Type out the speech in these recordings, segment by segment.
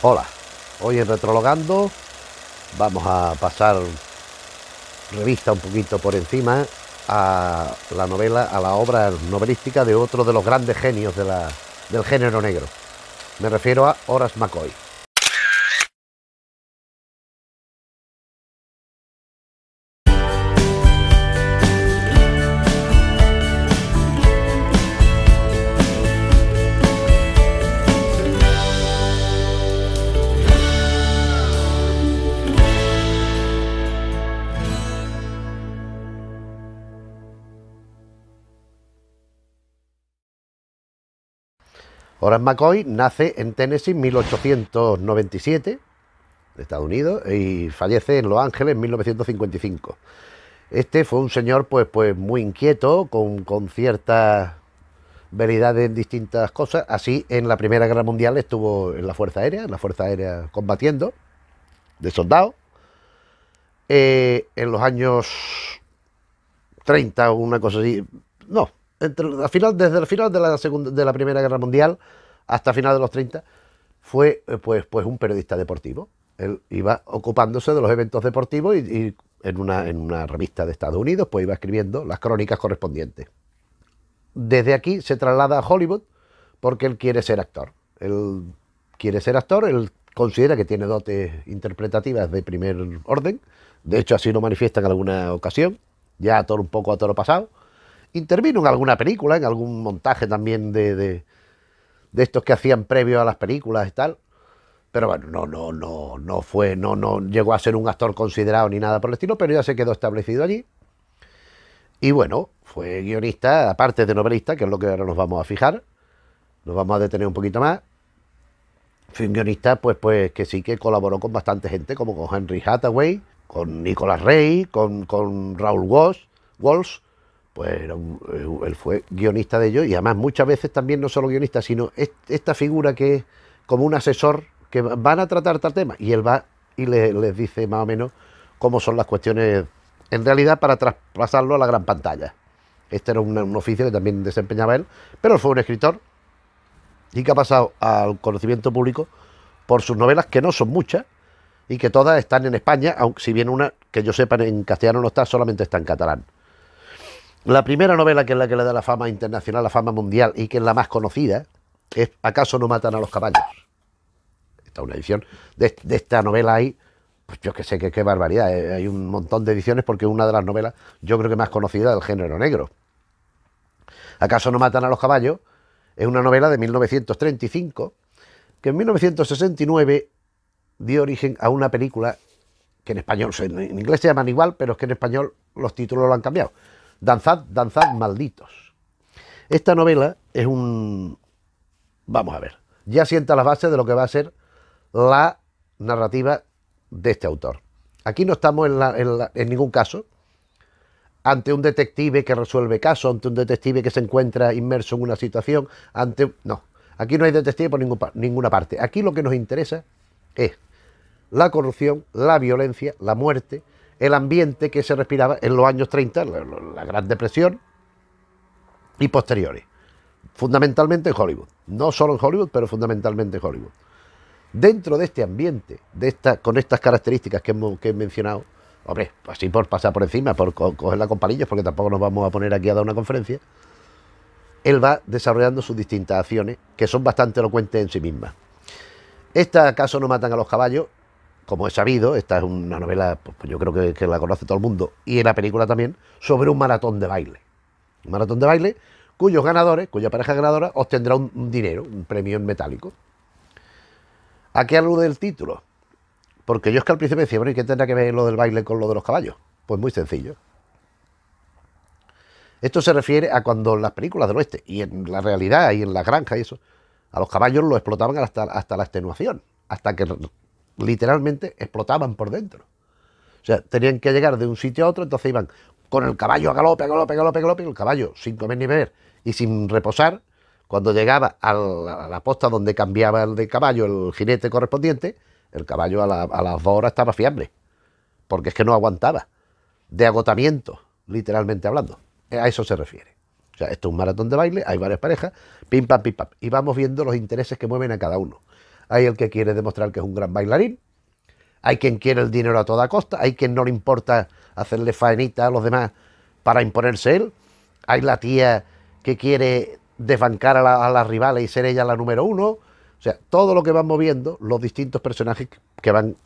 Hola, hoy en Retrologando vamos a pasar revista un poquito por encima a la novela, a la obra novelística de otro de los grandes genios de del género negro. Me refiero a Horace McCoy. Horace McCoy nace en Tennessee en 1897, de Estados Unidos, y fallece en Los Ángeles en 1955. Este fue un señor pues, pues muy inquieto, con, con ciertas veridades, en distintas cosas. Así, en la Primera Guerra Mundial estuvo en la Fuerza Aérea, en la Fuerza Aérea combatiendo, de soldado. Eh, en los años 30 una cosa así, no, desde el final de la, de la Primera Guerra Mundial hasta final de los 30, fue eh, pues, pues, un periodista deportivo. Él iba ocupándose de los eventos deportivos y, en, una, revista de Estados Unidos pues iba escribiendo las crónicas correspondientes. Desde aquí se traslada a Hollywood porque él quiere ser actor. Él quiere ser actor, él considera que tiene dotes interpretativas de primer orden. De hecho, así lo manifiesta en alguna ocasión, ya a un poco a todo pasado. Intervino en alguna película, en algún montaje también de, estos que hacían previo a las películas y tal. Pero bueno, no, no, no, no fue, no, no llegó a ser un actor considerado ni nada por el estilo, pero ya se quedó establecido allí. Y bueno, fue guionista, aparte de novelista, que es lo que ahora nos vamos a fijar, nos vamos a detener un poquito más. Fue un guionista, pues, pues que sí que colaboró con bastante gente, como con Henry Hathaway, con Nicolas Rey, con, con Raúl Walsh, pues eh, él fue guionista de ellos y además muchas veces también no solo guionista, sino esta figura que es como un asesor que van a tratar tal tema y él va y les, dice más o menos cómo son las cuestiones en realidad para traspasarlo a la gran pantalla. Este era un, un oficio que también desempeñaba él, pero fue un escritor y que ha pasado al conocimiento público por sus novelas, que no son muchas, y que todas están en España, aunque si bien una que yo sepa en castellano no está, solamente está en catalán. La primera novela que es la que le da la fama internacional, la fama mundial y que es la más conocida es ¿Acaso no matan a los caballos? Esta es una edición. De, esta novela hay, pues yo que sé, qué barbaridad. Eh, hay un montón de ediciones porque es una de las novelas, yo creo que más conocida del género negro. ¿Acaso no matan a los caballos? Es una novela de 1935 que en 1969 dio origen a una película que en español, en inglés se llaman igual, pero es que en español los títulos lo han cambiado. Danzad, danzad, malditos. Esta novela es un... Vamos a ver, ya sienta las bases de lo que va a ser la narrativa de este autor. Aquí no estamos en, ningún caso ante un detective que resuelve casos, ante un detective que se encuentra inmerso en una situación, ante... No, aquí no hay detective por ninguna parte. Aquí lo que nos interesa es la corrupción, la violencia, la muerte, el ambiente que se respiraba en los años 30, la, Gran Depresión y posteriores. Fundamentalmente en Hollywood. No solo en Hollywood, pero fundamentalmente en Hollywood. Dentro de este ambiente, con estas características que, he mencionado, hombre, así por pasar por encima, por cogerla con palillos, porque tampoco nos vamos a poner aquí a dar una conferencia, él va desarrollando sus distintas acciones, que son bastante elocuentes en sí mismas. Esta, acaso no matan a los caballos, como he sabido, esta es una novela, pues, pues yo creo que, la conoce todo el mundo, y en la película también, sobre un maratón de baile. Un maratón de baile cuyos ganadores, cuya pareja ganadora, obtendrá un, dinero, un premio en metálico. ¿A qué alude el título? Porque yo es que al principio decía, ¿y qué tendrá que ver lo del baile con lo de los caballos? Pues muy sencillo. Esto se refiere a cuando en las películas del oeste, y en la realidad, y en la granja y eso, a los caballos lo explotaban hasta, hasta la extenuación, hasta que literalmente explotaban por dentro. O sea, tenían que llegar de un sitio a otro, entonces iban con el caballo a galope, a galope, a galope, a galope, el caballo sin comer ni beber y sin reposar, cuando llegaba a la, posta donde cambiaba el de caballo el jinete correspondiente, el caballo a, las dos horas estaba fiable, porque es que no aguantaba, de agotamiento, literalmente hablando. A eso se refiere. O sea, esto es un maratón de baile, hay varias parejas, pim, pam, pim, pam, y vamos viendo los intereses que mueven a cada uno. Hay el que quiere demostrar que es un gran bailarín, hay quien quiere el dinero a toda costa, hay quien no le importa hacerle faenita a los demás para imponerse él, hay la tía que quiere desbancar a, las rivales y ser ella la número uno, o sea, todo lo que van moviendo los distintos personajes que van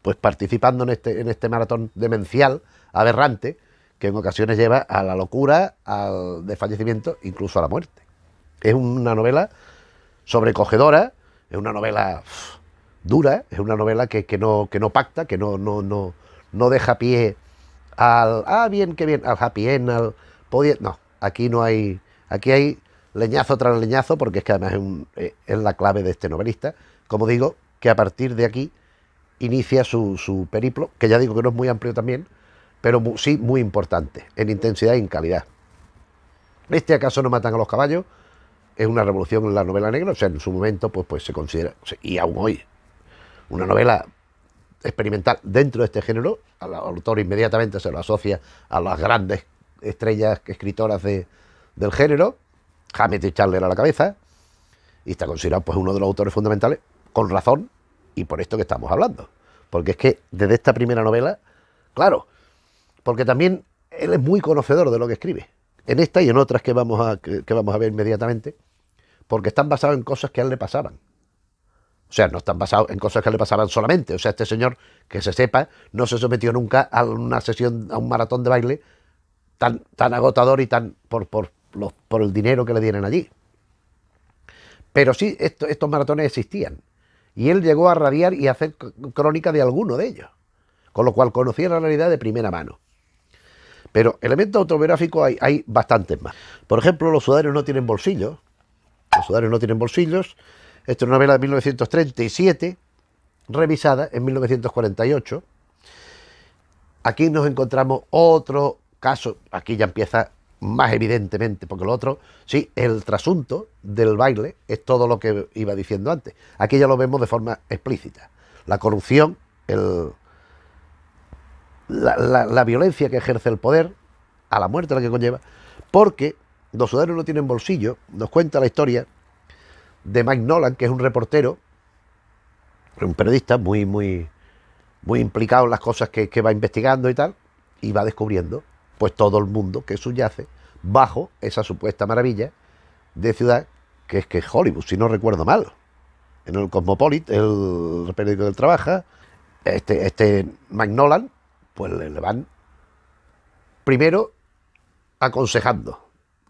pues participando en este, en este maratón demencial, aberrante, que en ocasiones lleva a la locura, al desfallecimiento, incluso a la muerte. Es una novela sobrecogedora, es una novela dura, es una novela que, no, pacta, que no, no, deja pie al, ah, bien, qué bien, al happy end, al... no, aquí no hay, aquí hay leñazo tras leñazo, porque es que además eh, es, la clave de este novelista, como digo, que a partir de aquí inicia su, periplo, que ya digo que no es muy amplio también, pero sí muy importante, en intensidad y en calidad. Este acaso no matan a los caballos, es una revolución en la novela negra, o sea, en su momento pues, pues se considera, y aún hoy, una novela experimental dentro de este género, al autor inmediatamente se lo asocia a las grandes estrellas escritoras de, del género, Hammett y Chandler a la cabeza, y está considerado pues uno de los autores fundamentales, con razón, y por esto que estamos hablando. Porque es que desde esta primera novela, claro, porque también él es muy conocedor de lo que escribe en esta y en otras que vamos a, que vamos a ver inmediatamente, porque están basados en cosas que a él le pasaban. O sea, no están basados en cosas que le pasaban solamente. O sea, este señor, que se sepa, no se sometió nunca a una sesión, a un maratón de baile tan, tan agotador y tan por, por, los, por el dinero que le dieron allí. Pero sí, estos maratones existían. Y él llegó a radiar y a hacer crónica de alguno de ellos. Con lo cual conocía la realidad de primera mano. Pero elementos autobiográficos hay, bastantes más. Por ejemplo, los sudarios no tienen bolsillos. Los sudarios no tienen bolsillos. Esto es una novela de 1937, revisada en 1948. Aquí nos encontramos otro caso, aquí ya empieza más evidentemente, porque lo otro, sí, el trasunto del baile es todo lo que iba diciendo antes. Aquí ya lo vemos de forma explícita. La corrupción, el, la, la, violencia que ejerce el poder, a la muerte la que conlleva, porque los ciudadanos no tienen bolsillo. Nos cuenta la historia de Mike Nolan, que es un reportero, un periodista muy, muy, muy implicado en las cosas que, va investigando y tal, y va descubriendo, pues todo el mundo que subyace bajo esa supuesta maravilla de ciudad que es que Hollywood, si no recuerdo mal. En el Cosmopolit, el periódico que trabaja, este, este Mike Nolan pues le, van primero aconsejando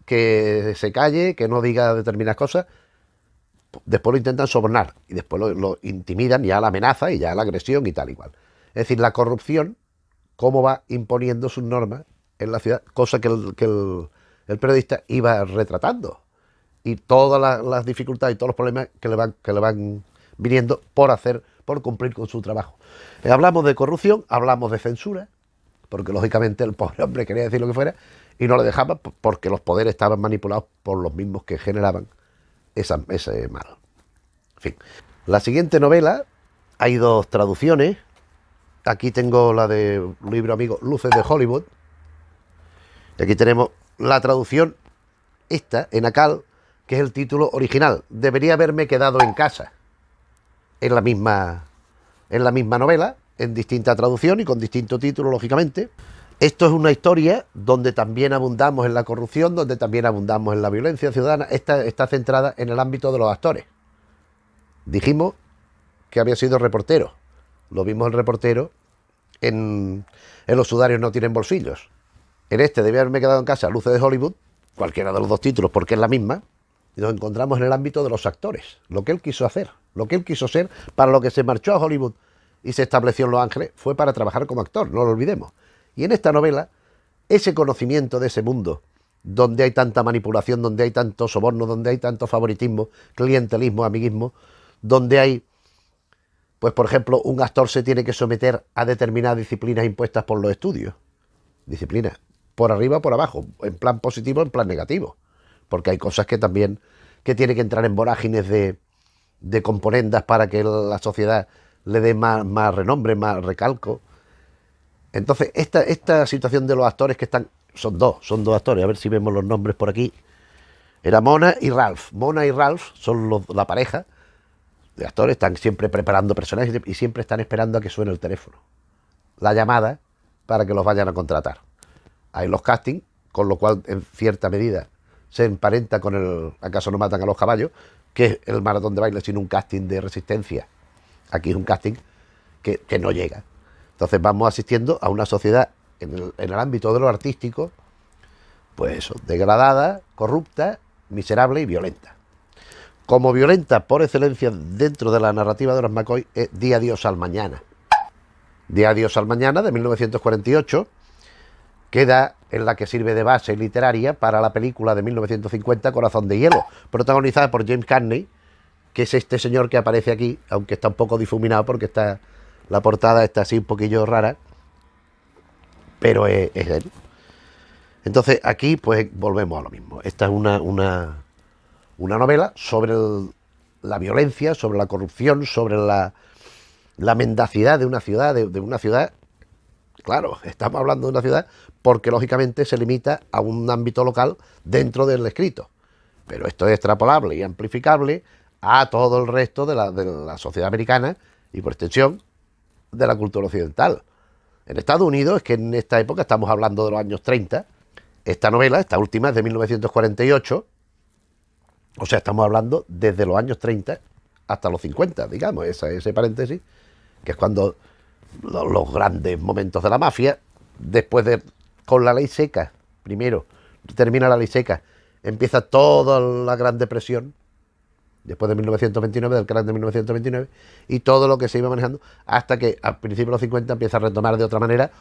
que se calle, que no diga determinadas cosas. Después lo intentan sobornar y después lo, intimidan, intimidan, ya la amenaza y ya la agresión y tal igual. Es decir, la corrupción, cómo va imponiendo sus normas en la ciudad, cosa que el, periodista iba retratando. Y todas las, las, dificultades y todos los problemas que le van, que le van viniendo por hacer por cumplir con su trabajo. Eh, hablamos de corrupción, hablamos de censura, porque lógicamente el pobre hombre quería decir lo que fuera y no le dejaban porque los poderes estaban manipulados por los mismos que generaban ese mal. En fin. La siguiente novela, hay dos traducciones. Aquí tengo la de libro amigo Luces de Hollywood. Y aquí tenemos la traducción, esta, en Acal, que es el título original. Debería haberme quedado en casa en la misma, la misma novela, en distinta traducción y con distinto título, lógicamente. Esto es una historia donde también abundamos en la corrupción, donde también abundamos en la violencia ciudadana. Esta está centrada en el ámbito de los actores. Dijimos que había sido reportero. Lo vimos el reportero en, en Los sudarios no tienen bolsillos. En este debía haberme quedado en casa, Luces de Hollywood, cualquiera de los dos títulos, porque es la misma nos encontramos en el ámbito de los actores, lo que él quiso hacer, lo que él quiso ser, para lo que se marchó a Hollywood y se estableció en Los Ángeles, fue para trabajar como actor, no lo olvidemos. Y en esta novela, ese conocimiento de ese mundo, donde hay tanta manipulación, donde hay tanto soborno, donde hay tanto favoritismo, clientelismo, amiguismo, donde hay, pues por ejemplo, un actor se tiene que someter a determinadas disciplinas impuestas por los estudios. Disciplinas, por arriba o por abajo, en plan positivo, en plan negativo porque hay cosas que también que tiene que entrar en vorágines de, de componendas para que la sociedad le dé más, renombre, más recalco. Entonces, esta, esta situación de los actores que están, son dos, son dos actores, a ver si vemos los nombres por aquí. Era Mona y Ralph. Mona y Ralph son la pareja de actores, están siempre preparando personajes y siempre están esperando a que suene el teléfono. La llamada para que los vayan a contratar. Hay los castings, con lo cual, en cierta medida, se emparenta con el ¿Acaso no matan a los caballos? que es el maratón de baile, sin un casting de resistencia. Aquí es un casting que, no llega. Entonces vamos asistiendo a una sociedad en el, en el, ámbito de lo artístico, pues eso, degradada, corrupta, miserable y violenta. Como violenta por excelencia dentro de la narrativa de los McCoy es Día Dios al Mañana. Día Dios al Mañana de 1948 queda en la que sirve de base literaria para la película de 1950 Corazón de Hielo, protagonizada por James Carney, que es este señor que aparece aquí, aunque está un poco difuminado porque está la portada está así un poquillo rara, pero es, él. Entonces aquí pues volvemos a lo mismo. Esta es una, una, una novela sobre la violencia, sobre la corrupción, sobre la, mendacidad de una ciudad, de una ciudad claro, estamos hablando de una ciudad porque lógicamente se limita a un ámbito local dentro del escrito. Pero esto es extrapolable y amplificable a todo el resto de la, sociedad americana y por extensión de la cultura occidental. En Estados Unidos es que en esta época, estamos hablando de los años 30, esta novela, esta última es de 1948, o sea, estamos hablando desde los años 30 hasta los 50, digamos, ese, paréntesis, que es cuando los grandes momentos de la mafia, después de con la ley seca, primero, termina la ley seca, empieza toda la Gran Depresión, después de 1929, del crack de 1929, y todo lo que se iba manejando, hasta que al principio de los 50 empieza a retomar de otra manera,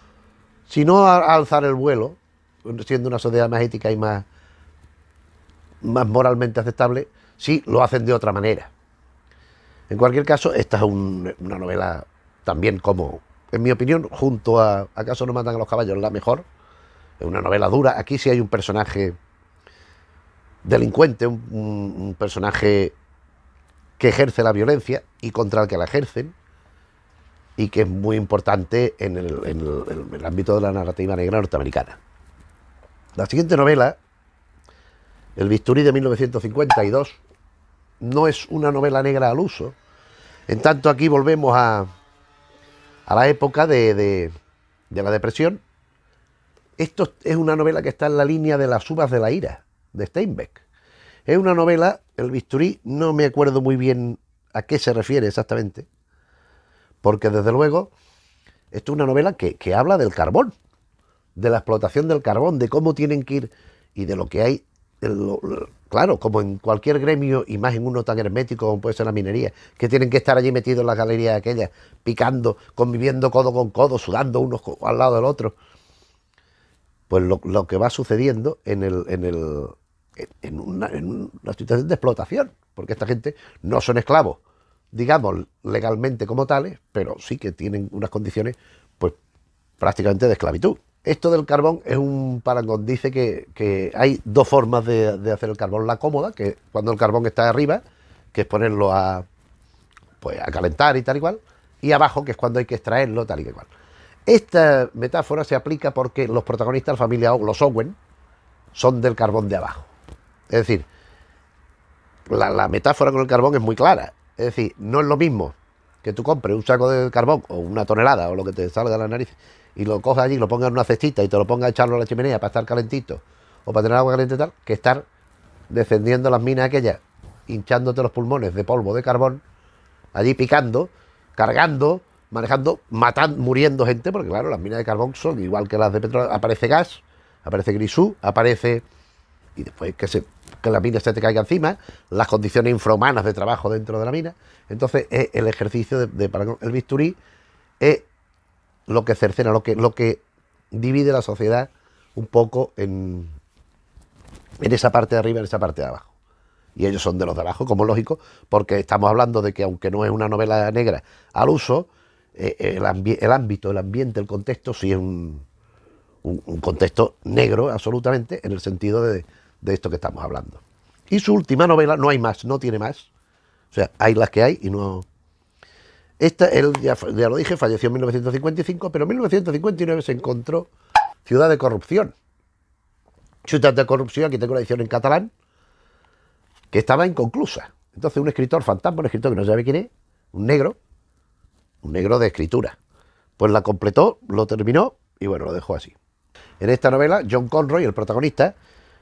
si no a alzar el vuelo, siendo una sociedad más ética y más, más moralmente aceptable, sí lo hacen de otra manera. En cualquier caso, esta es una novela también como, en mi opinión, junto a ¿Acaso no matan a los caballos? La mejor. Es una novela dura. Aquí sí hay un personaje delincuente, un, personaje que ejerce la violencia y contra el que la ejercen y que es muy importante en el, ámbito de la narrativa negra norteamericana. La siguiente novela, El bisturí de 1952, no es una novela negra al uso. En tanto aquí volvemos a, la época de la depresión esto es una novela que está en la línea de Las uvas de la ira, de Steinbeck. Es una novela, El bisturí, no me acuerdo muy bien a qué se refiere exactamente, porque desde luego, esto es una novela que, habla del carbón, de la explotación del carbón, de cómo tienen que ir y de lo que hay claro, como en cualquier gremio, y más en uno tan hermético como puede ser la minería, que tienen que estar allí metidos en las galerías aquella picando, conviviendo codo con codo, sudando unos al lado del otro pues lo, que va sucediendo en, el, en, el, en, una, situación de explotación, porque esta gente no son esclavos, digamos, legalmente como tales, pero sí que tienen unas condiciones pues prácticamente de esclavitud. Esto del carbón es un parangón. Dice que, hay dos formas de, hacer el carbón. La cómoda, que cuando el carbón está arriba, que es ponerlo a, pues, a calentar y tal y cual. Y abajo, que es cuando hay que extraerlo tal y que cual. Esta metáfora se aplica porque los protagonistas de la familia los Owen, son del carbón de abajo. Es decir, la, metáfora con el carbón es muy clara. Es decir, no es lo mismo que tú compres un saco de carbón o una tonelada o lo que te salga de la nariz y lo cojas allí, lo pongas en una cestita y te lo pongas a echarlo a la chimenea para estar calentito o para tener agua caliente tal, que estar descendiendo las minas aquellas, hinchándote los pulmones de polvo de carbón, allí picando, cargando, manejando, matando, muriendo gente, porque claro, las minas de carbón son igual que las de petróleo. Aparece gas, aparece grisú, aparece. Y después que, se, que la mina se te caiga encima, las condiciones infrahumanas de trabajo dentro de la mina. Entonces, el ejercicio de, el bisturí es lo que cercena, lo que, lo que divide la sociedad un poco en, en esa parte de arriba, en esa parte de abajo y ellos son de los de abajo, como lógico, porque estamos hablando de que aunque no es una novela negra al uso, eh, el, ámbito, el ambiente, el contexto, sí es un, contexto negro absolutamente en el sentido de, esto que estamos hablando. Y su última novela, no hay más, no tiene más. O sea, hay las que hay y no... Esta, él ya, lo dije, falleció en 1955, pero en 1959 se encontró Ciudad de Corrupción. Ciudad de Corrupción, aquí tengo la edición en catalán, que estaba inconclusa. Entonces un escritor fantasma, un escritor que no sabe quién es, un negro, un negro de escritura. Pues la completó, lo terminó y bueno, lo dejó así. En esta novela, John Conroy, el protagonista,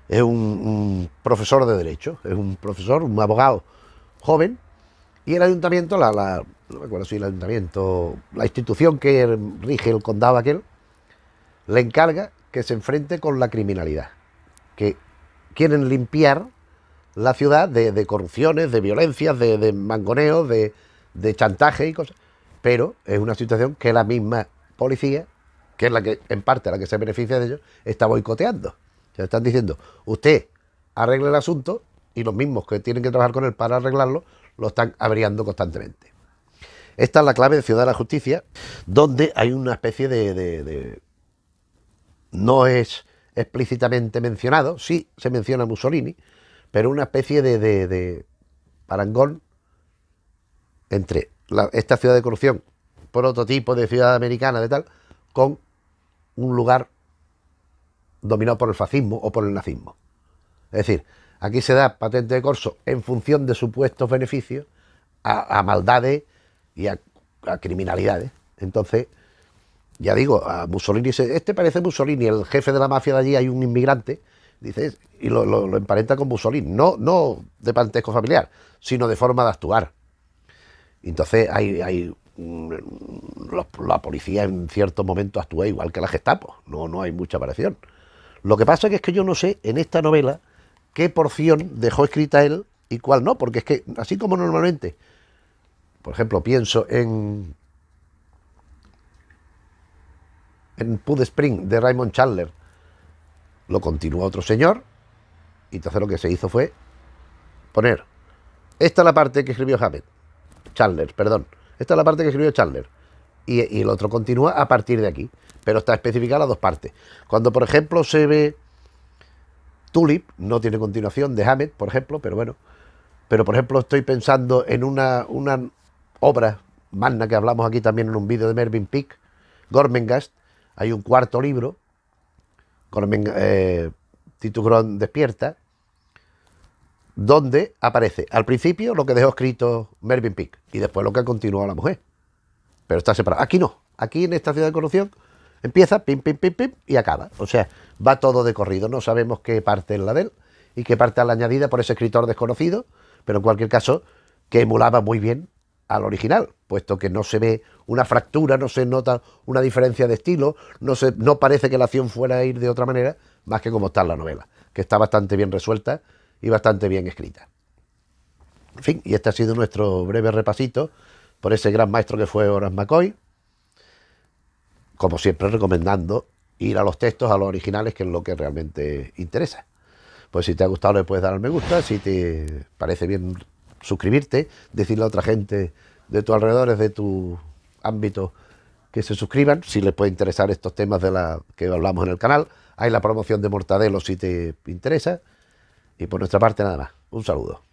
es un, profesor de derecho, es un profesor, un abogado joven, y el ayuntamiento, la, no me acuerdo si el ayuntamiento, la institución que rige el condado aquel, le encarga que se enfrente con la criminalidad, que quieren limpiar la ciudad de, corrupciones, de violencias, de, de mangoneos, de, de chantaje y cosas pero es una situación que la misma policía, que es la que en parte la que se beneficia de ellos, está boicoteando. Se están diciendo, usted arregle el asunto y los mismos que tienen que trabajar con él para arreglarlo lo están abriando constantemente. Esta es la clave de Ciudad de la Justicia, donde hay una especie de, no es explícitamente mencionado, sí se menciona Mussolini, pero una especie de, de parangón entre esta ciudad de corrupción, prototipo de ciudad americana de tal, con un lugar dominado por el fascismo o por el nazismo. Es decir, aquí se da patente de corso en función de supuestos beneficios a, maldades y a, criminalidades. Entonces, ya digo, a Mussolini, este parece Mussolini, el jefe de la mafia de allí, hay un inmigrante, dices y lo, emparenta con Mussolini, no, no de parentesco familiar, sino de forma de actuar. Entonces hay, mm, la policía en cierto momento actúa igual que la Gestapo, no, no hay mucha variación. Lo que pasa que es que yo no sé en esta novela qué porción dejó escrita él y cuál no, porque es que así como normalmente, por ejemplo, pienso en en Pud Spring de Raymond Chandler, lo continúa otro señor y entonces lo que se hizo fue poner esta es la parte que escribió Hammett Chandler, perdón. Esta es la parte que escribió Chandler. Y, el otro continúa a partir de aquí. Pero está especificada las dos partes. Cuando, por ejemplo, se ve Tulip, no tiene continuación de Hammett, por ejemplo, pero bueno. Pero, por ejemplo, estoy pensando en una, una obra magna que hablamos aquí también en un vídeo de Mervyn Peak, Gormengast, Hay un cuarto libro, con eh, despierta, donde aparece al principio lo que dejó escrito Mervyn Peake y después lo que ha continuado la mujer. Pero está separado. Aquí no. Aquí en esta ciudad de corrupción empieza, pim, pim, pim, pim, y acaba. O sea, va todo de corrido. No sabemos qué parte es la de él y qué parte es la añadida por ese escritor desconocido, pero en cualquier caso, que emulaba muy bien al original, puesto que no se ve una fractura, no se nota una diferencia de estilo, no, se, no parece que la acción fuera a ir de otra manera, más que como está en la novela, que está bastante bien resuelta y bastante bien escrita. En fin, y este ha sido nuestro breve repasito por ese gran maestro que fue Horace McCoy. Como siempre, recomendando ir a los textos, a los originales, que es lo que realmente interesa. Pues si te ha gustado, le puedes dar al me gusta. Si te parece bien suscribirte, decirle a otra gente de tu alrededor, de tu ámbito, que se suscriban. Si les puede interesar estos temas de la que hablamos en el canal. Hay la promoción de Mortadelo si te interesa. Y por nuestra parte nada más. Un saludo.